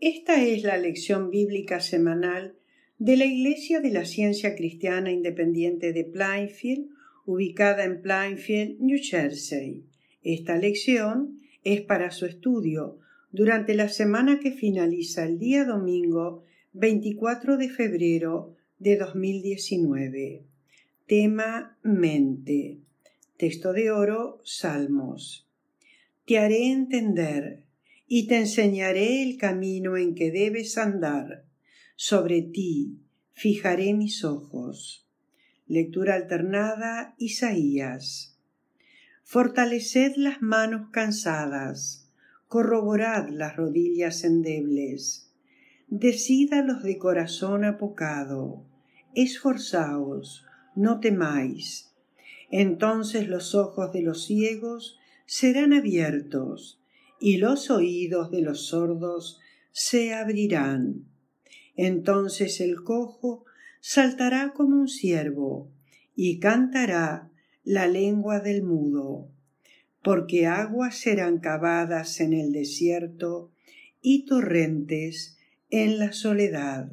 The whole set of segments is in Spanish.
Esta es la lección bíblica semanal de la Iglesia de la Ciencia Cristiana Independiente de Plainfield, ubicada en Plainfield, New Jersey. Esta lección es para su estudio durante la semana que finaliza el día domingo 24 de febrero de 2019. Tema Mente. Texto de oro, Salmos. Te haré entender y te enseñaré el camino en que debes andar. Sobre ti fijaré mis ojos. Lectura alternada Isaías. Fortaleced las manos cansadas, corroborad las rodillas endebles. Decid los de corazón apocado, esforzaos, no temáis. Entonces los ojos de los ciegos serán abiertos, y los oídos de los sordos se abrirán. Entonces el cojo saltará como un ciervo y cantará la lengua del mudo, porque aguas serán cavadas en el desierto y torrentes en la soledad.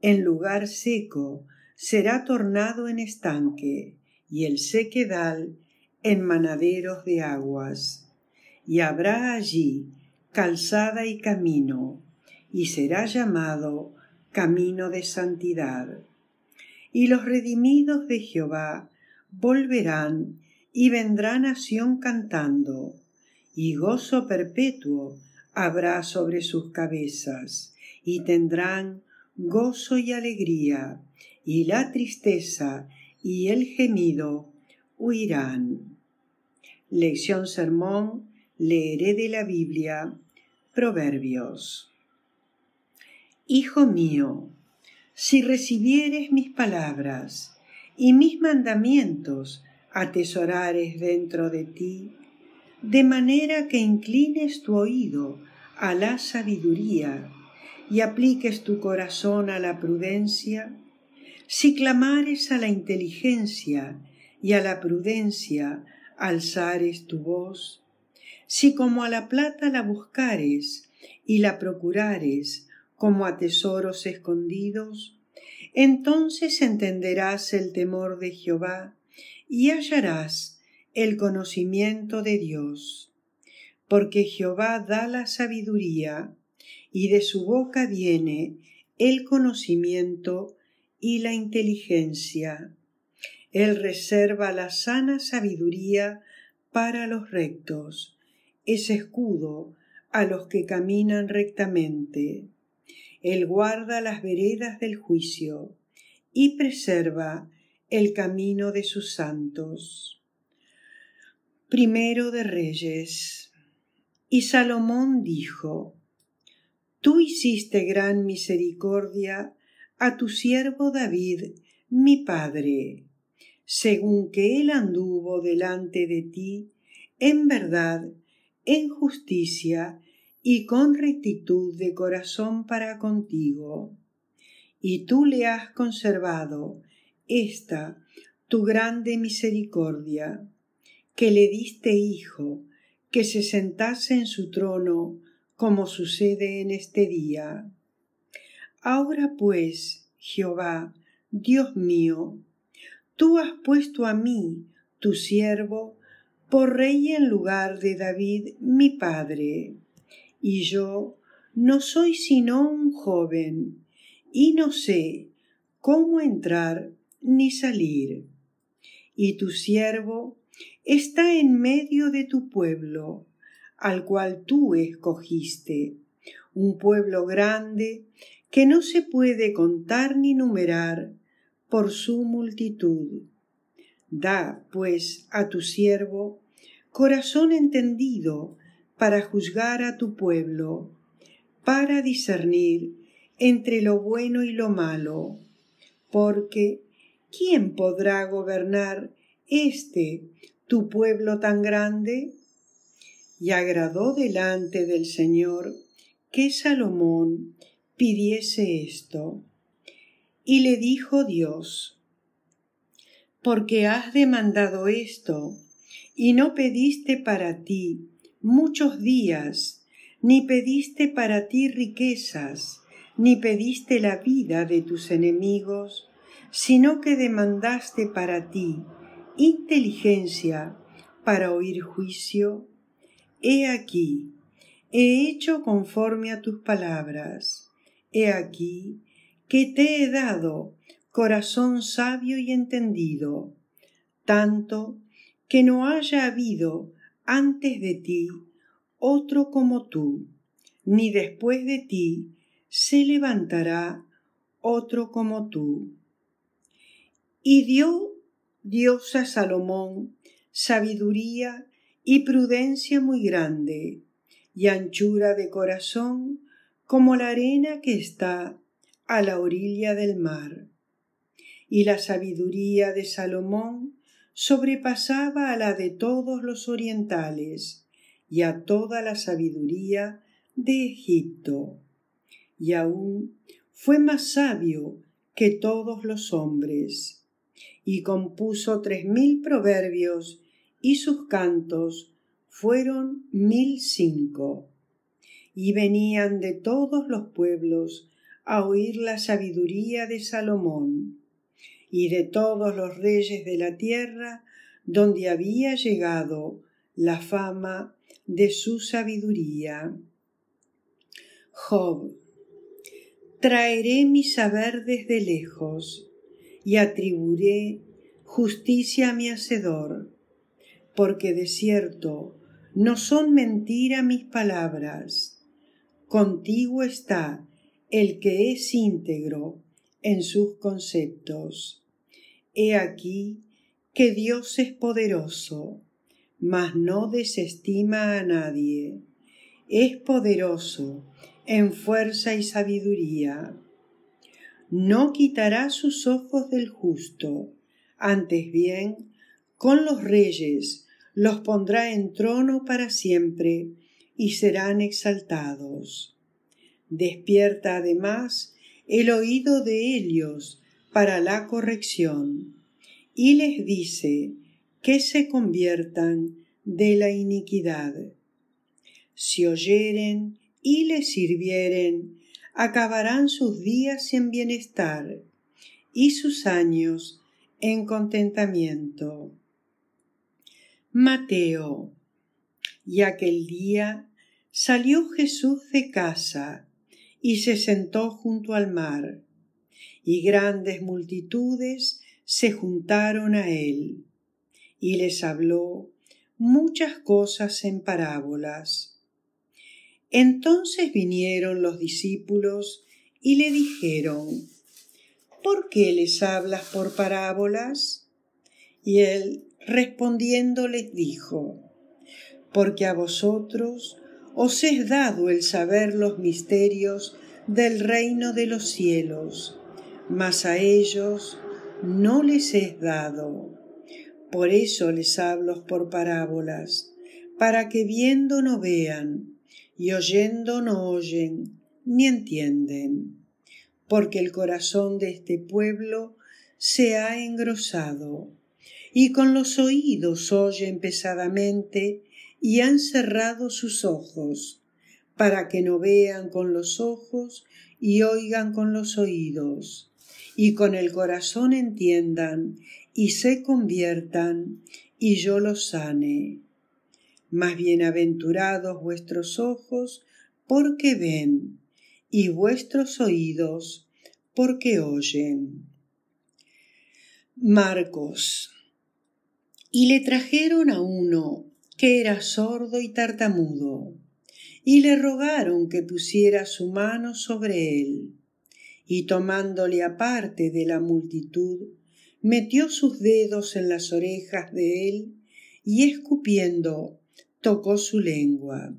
En lugar seco será tornado en estanque y el sequedal en manaderos de aguas y habrá allí calzada y camino, y será llamado camino de santidad. Y los redimidos de Jehová volverán y vendrán a Sión cantando, y gozo perpetuo habrá sobre sus cabezas, y tendrán gozo y alegría, y la tristeza y el gemido huirán. Lección Sermón Leeré de la Biblia Proverbios. Hijo mío, si recibieres mis palabras y mis mandamientos atesorares dentro de ti, de manera que inclines tu oído a la sabiduría y apliques tu corazón a la prudencia, si clamares a la inteligencia y a la prudencia alzares tu voz, si como a la plata la buscares y la procurares como a tesoros escondidos, entonces entenderás el temor de Jehová y hallarás el conocimiento de Dios. Porque Jehová da la sabiduría y de su boca viene el conocimiento y la inteligencia. Él reserva la sana sabiduría para los rectos, es escudo a los que caminan rectamente. Él guarda las veredas del juicio y preserva el camino de sus santos. Primero de Reyes. Y Salomón dijo, Tú hiciste gran misericordia a tu siervo David, mi padre, según que él anduvo delante de ti, en verdad en justicia y con rectitud de corazón para contigo. Y tú le has conservado esta tu grande misericordia, que le diste hijo, que se sentase en su trono, como sucede en este día. Ahora pues, Jehová, Dios mío, tú has puesto a mí, tu siervo, por rey en lugar de David mi padre. Y yo no soy sino un joven, y no sé cómo entrar ni salir. Y tu siervo está en medio de tu pueblo, al cual tú escogiste, un pueblo grande que no se puede contar ni numerar por su multitud. Da, pues, a tu siervo corazón entendido para juzgar a tu pueblo, para discernir entre lo bueno y lo malo, porque ¿quién podrá gobernar este tu pueblo tan grande? Y agradó delante del Señor que Salomón pidiese esto. Y le dijo Dios, porque has demandado esto, y no pediste para ti muchos días, ni pediste para ti riquezas, ni pediste la vida de tus enemigos, sino que demandaste para ti inteligencia para oír juicio. He aquí, he hecho conforme a tus palabras. He aquí que te he dado corazón sabio y entendido, tanto que no haya habido antes de ti otro como tú, ni después de ti se levantará otro como tú. Y dio Dios a Salomón sabiduría y prudencia muy grande, y anchura de corazón como la arena que está a la orilla del mar. Y la sabiduría de Salomón sobrepasaba a la de todos los orientales y a toda la sabiduría de Egipto, y aún fue más sabio que todos los hombres, y compuso tres mil proverbios, y sus cantos fueron mil cinco, y venían de todos los pueblos a oír la sabiduría de Salomón y de todos los reyes de la tierra, donde había llegado la fama de su sabiduría. Job. Traeré mi saber desde lejos y atribuiré justicia a mi Hacedor, porque de cierto no son mentira mis palabras. Contigo está el que es íntegro en sus conceptos. He aquí que Dios es poderoso, mas no desestima a nadie. Es poderoso en fuerza y sabiduría. No quitará sus ojos del justo, antes bien, con los reyes los pondrá en trono para siempre y serán exaltados. Despierta además el oído de ellos para la corrección, y les dice que se conviertan de la iniquidad. Si oyeren y les sirvieren, acabarán sus días en bienestar y sus años en contentamiento. Mateo. Y aquel día salió Jesús de casa y se sentó junto al mar y grandes multitudes se juntaron a él, y les habló muchas cosas en parábolas. Entonces vinieron los discípulos y le dijeron, ¿por qué les hablas por parábolas? Y él respondiendo les dijo, porque a vosotros os es dado el saber los misterios del reino de los cielos mas a ellos no les es dado. Por eso les hablo por parábolas, para que viendo no vean, y oyendo no oyen, ni entienden, porque el corazón de este pueblo se ha engrosado, y con los oídos oyen pesadamente, y han cerrado sus ojos, para que no vean con los ojos y oigan con los oídos, y con el corazón entiendan y se conviertan y yo los sane. Más bienaventurados vuestros ojos porque ven y vuestros oídos porque oyen. Marcos. Y le trajeron a uno que era sordo y tartamudo, y le rogaron que pusiera su mano sobre él y tomándole aparte de la multitud, metió sus dedos en las orejas de él y escupiendo tocó su lengua.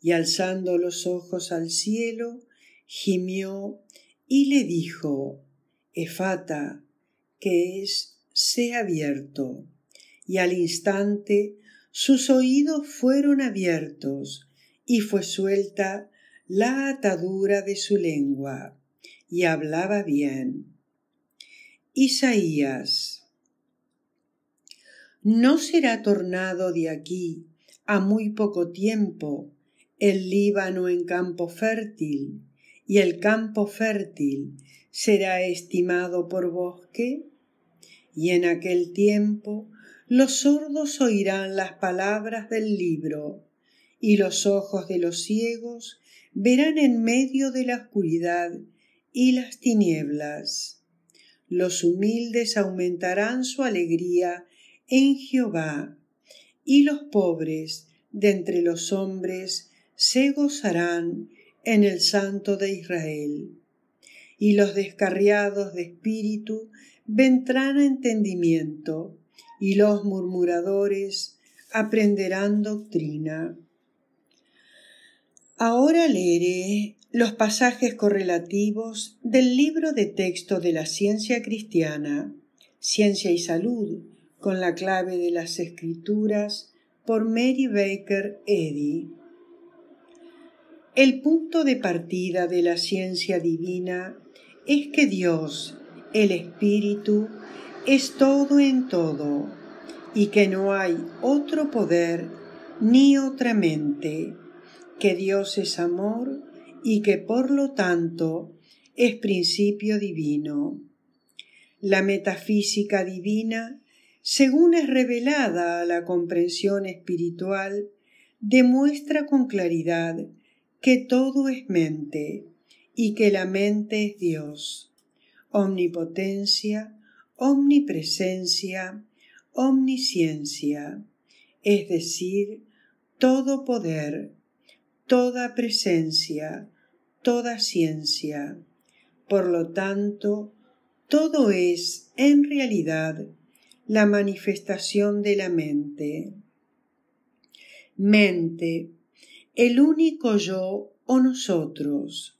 Y alzando los ojos al cielo, gimió y le dijo, Efata, que es, sé abierto. Y al instante sus oídos fueron abiertos y fue suelta la atadura de su lengua y hablaba bien. Isaías No será tornado de aquí a muy poco tiempo el Líbano en campo fértil, y el campo fértil será estimado por bosque, y en aquel tiempo los sordos oirán las palabras del libro, y los ojos de los ciegos verán en medio de la oscuridad y las tinieblas. Los humildes aumentarán su alegría en Jehová, y los pobres de entre los hombres se gozarán en el Santo de Israel. Y los descarriados de espíritu vendrán a entendimiento, y los murmuradores aprenderán doctrina. Ahora leeré los pasajes correlativos del libro de texto de la ciencia cristiana, Ciencia y Salud, con la clave de las escrituras, por Mary Baker Eddy. El punto de partida de la ciencia divina es que Dios, el Espíritu, es todo en todo y que no hay otro poder ni otra mente, que Dios es amor, y que por lo tanto es principio divino. La metafísica divina, según es revelada a la comprensión espiritual, demuestra con claridad que todo es mente y que la mente es Dios, omnipotencia, omnipresencia, omnisciencia, es decir, todo poder, toda presencia, toda ciencia. Por lo tanto, todo es, en realidad, la manifestación de la mente. Mente, el único yo o nosotros,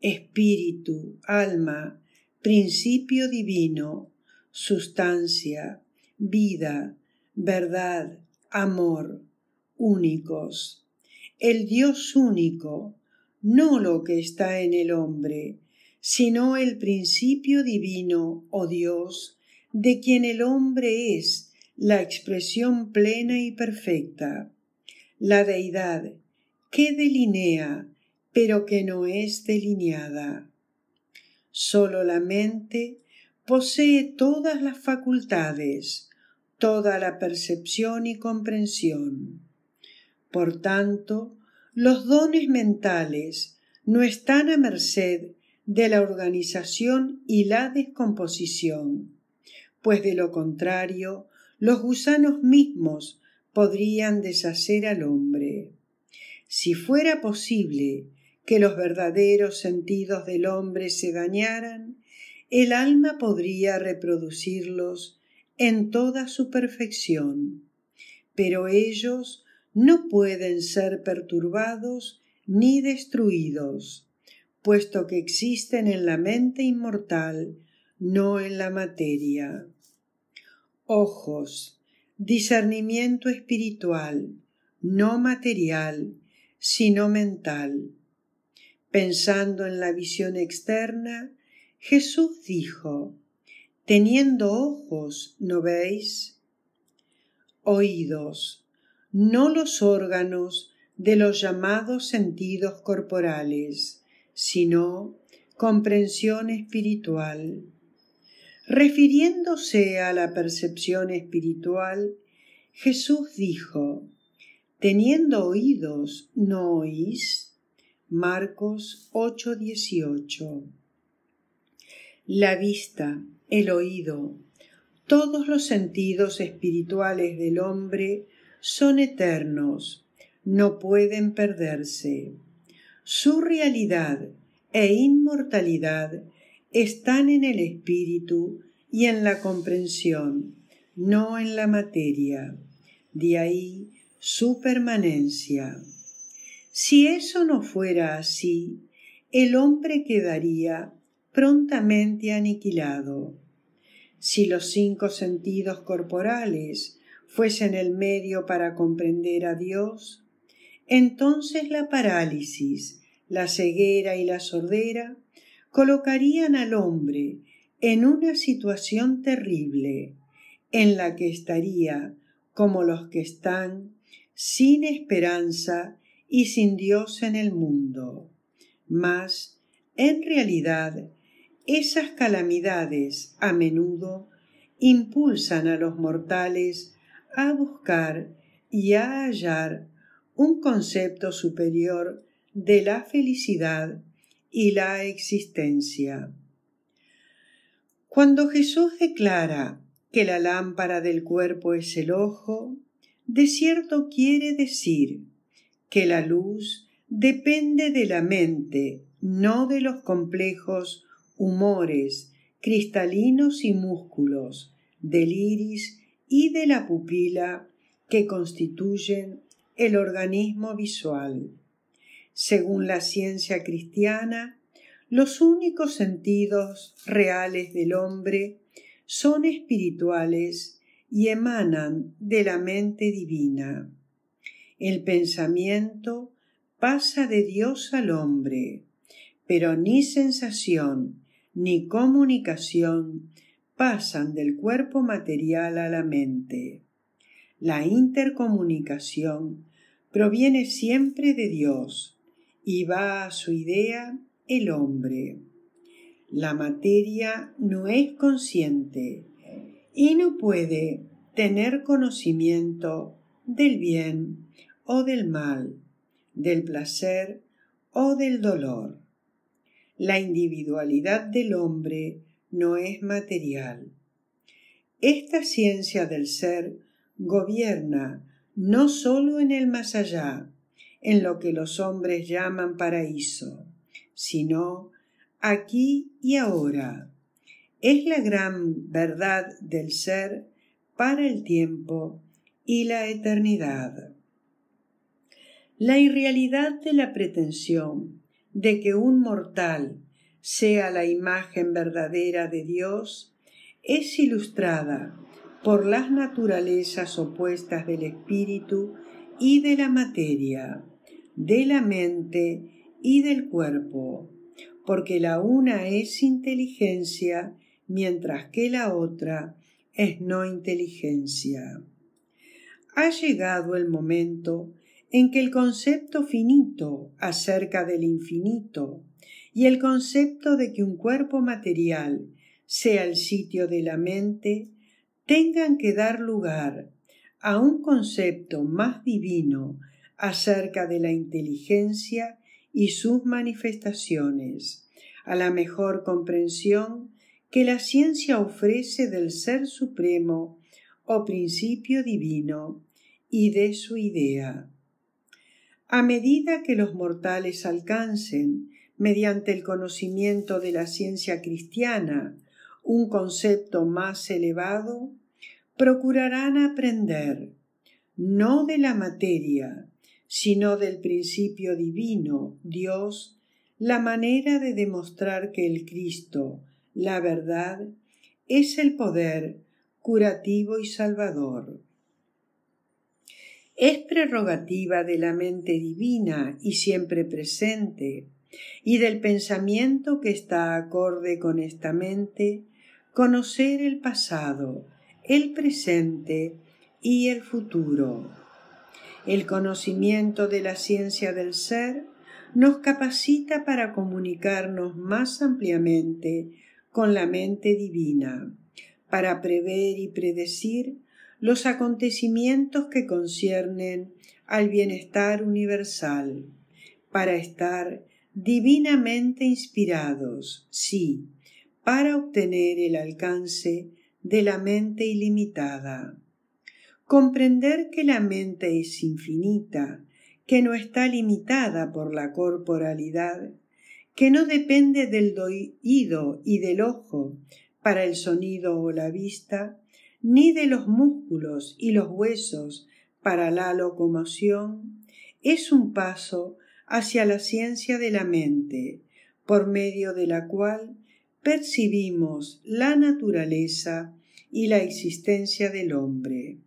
espíritu, alma, principio divino, sustancia, vida, verdad, amor, únicos el Dios único, no lo que está en el hombre, sino el principio divino o oh Dios, de quien el hombre es la expresión plena y perfecta. La deidad que delinea, pero que no es delineada. Sólo la mente posee todas las facultades, toda la percepción y comprensión. Por tanto, los dones mentales no están a merced de la organización y la descomposición, pues de lo contrario, los gusanos mismos podrían deshacer al hombre. Si fuera posible que los verdaderos sentidos del hombre se dañaran, el alma podría reproducirlos en toda su perfección. Pero ellos no pueden ser perturbados ni destruidos, puesto que existen en la mente inmortal, no en la materia. Ojos, discernimiento espiritual, no material, sino mental. Pensando en la visión externa, Jesús dijo, Teniendo ojos, ¿no veis? Oídos, no los órganos de los llamados sentidos corporales, sino comprensión espiritual. Refiriéndose a la percepción espiritual, Jesús dijo, Teniendo oídos, ¿no oís? Marcos 8:18. La vista, el oído, todos los sentidos espirituales del hombre son eternos, no pueden perderse. Su realidad e inmortalidad están en el espíritu y en la comprensión, no en la materia. De ahí su permanencia. Si eso no fuera así, el hombre quedaría prontamente aniquilado. Si los cinco sentidos corporales fuesen el medio para comprender a Dios, entonces la parálisis, la ceguera y la sordera colocarían al hombre en una situación terrible, en la que estaría como los que están sin esperanza y sin Dios en el mundo. Mas, en realidad, esas calamidades a menudo impulsan a los mortales a buscar y a hallar un concepto superior de la felicidad y la existencia. Cuando Jesús declara que la lámpara del cuerpo es el ojo, de cierto quiere decir que la luz depende de la mente, no de los complejos humores cristalinos y músculos del iris y de la pupila que constituyen el organismo visual. Según la ciencia cristiana, los únicos sentidos reales del hombre son espirituales y emanan de la mente divina. El pensamiento pasa de Dios al hombre, pero ni sensación ni comunicación pasan del cuerpo material a la mente. La intercomunicación proviene siempre de Dios y va a su idea el hombre. La materia no es consciente y no puede tener conocimiento del bien o del mal, del placer o del dolor. La individualidad del hombre no es material. Esta ciencia del ser gobierna no sólo en el más allá, en lo que los hombres llaman paraíso, sino aquí y ahora. Es la gran verdad del ser para el tiempo y la eternidad. La irrealidad de la pretensión de que un mortal sea la imagen verdadera de Dios, es ilustrada por las naturalezas opuestas del espíritu y de la materia, de la mente y del cuerpo, porque la una es inteligencia, mientras que la otra es no inteligencia. Ha llegado el momento en que el concepto finito acerca del infinito y el concepto de que un cuerpo material sea el sitio de la mente tengan que dar lugar a un concepto más divino acerca de la inteligencia y sus manifestaciones, a la mejor comprensión que la ciencia ofrece del Ser Supremo o principio divino y de su idea. A medida que los mortales alcancen mediante el conocimiento de la ciencia cristiana, un concepto más elevado, procurarán aprender no de la materia, sino del principio divino, Dios, la manera de demostrar que el Cristo, la verdad, es el poder curativo y salvador. Es prerrogativa de la mente divina y siempre presente y del pensamiento que está acorde con esta mente, conocer el pasado, el presente y el futuro. El conocimiento de la ciencia del ser nos capacita para comunicarnos más ampliamente con la mente divina, para prever y predecir los acontecimientos que conciernen al bienestar universal, para estar divinamente inspirados, sí, para obtener el alcance de la mente ilimitada. Comprender que la mente es infinita, que no está limitada por la corporalidad, que no depende del oído y del ojo para el sonido o la vista, ni de los músculos y los huesos para la locomoción, es un paso hacia la ciencia de la mente, por medio de la cual percibimos la naturaleza y la existencia del hombre.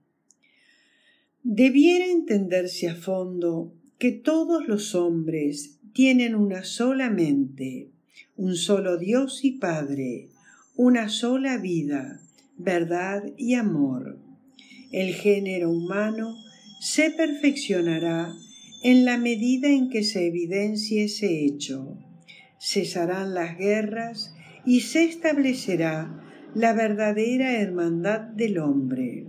Debiera entenderse a fondo que todos los hombres tienen una sola mente, un solo Dios y Padre, una sola vida, verdad y amor. El género humano se perfeccionará en la medida en que se evidencie ese hecho, cesarán las guerras y se establecerá la verdadera hermandad del hombre,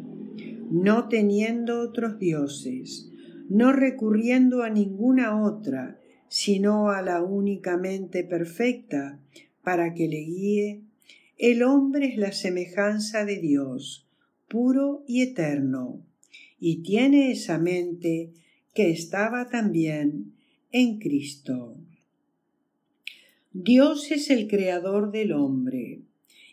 no teniendo otros dioses, no recurriendo a ninguna otra, sino a la únicamente perfecta, para que le guíe, el hombre es la semejanza de Dios, puro y eterno, y tiene esa mente que estaba también en Cristo. Dios es el creador del hombre,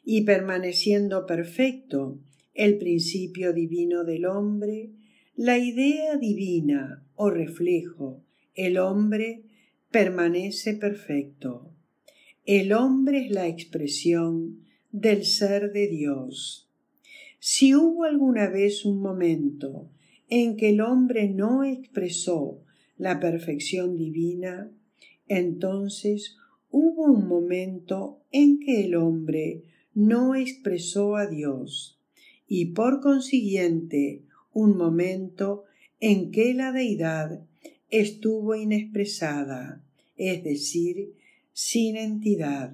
y permaneciendo perfecto el principio divino del hombre, la idea divina o reflejo, el hombre permanece perfecto. El hombre es la expresión del ser de Dios. Si hubo alguna vez un momento en que el hombre no expresó la perfección divina, entonces hubo un momento en que el hombre no expresó a Dios y por consiguiente un momento en que la deidad estuvo inexpresada, es decir, sin entidad.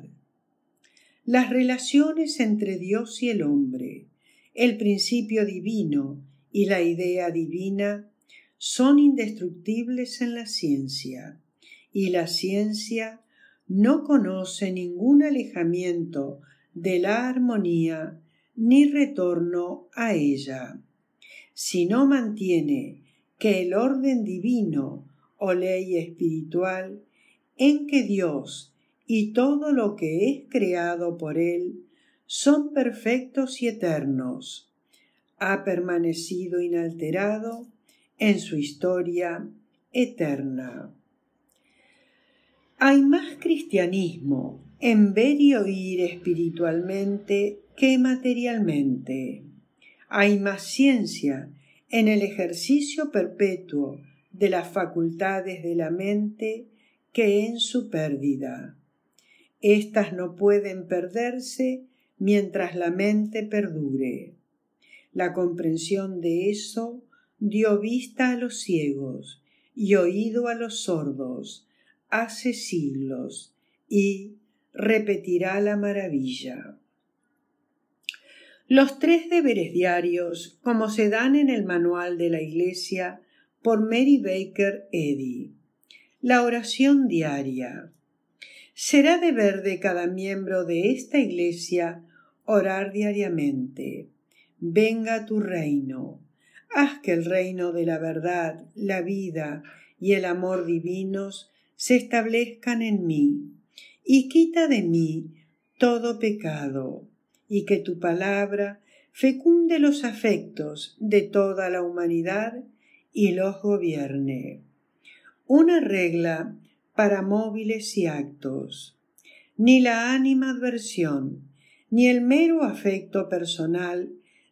Las relaciones entre Dios y el hombre, el principio divino y la idea divina son indestructibles en la ciencia, y la ciencia no conoce ningún alejamiento de la armonía ni retorno a ella, sino mantiene que el orden divino o ley espiritual en que Dios y todo lo que es creado por Él son perfectos y eternos, ha permanecido inalterado en su historia eterna. Hay más cristianismo en ver y oír espiritualmente que materialmente. Hay más ciencia en el ejercicio perpetuo de las facultades de la mente que en su pérdida. Estas no pueden perderse mientras la mente perdure. La comprensión de eso dio vista a los ciegos y oído a los sordos hace siglos y repetirá la maravilla. Los tres deberes diarios, como se dan en el manual de la Iglesia por Mary Baker Eddy. La oración diaria. Será deber de cada miembro de esta Iglesia orar diariamente venga tu reino. Haz que el reino de la verdad, la vida y el amor divinos se establezcan en mí, y quita de mí todo pecado, y que tu palabra fecunde los afectos de toda la humanidad y los gobierne. Una regla para móviles y actos. Ni la ánima adversión, ni el mero afecto personal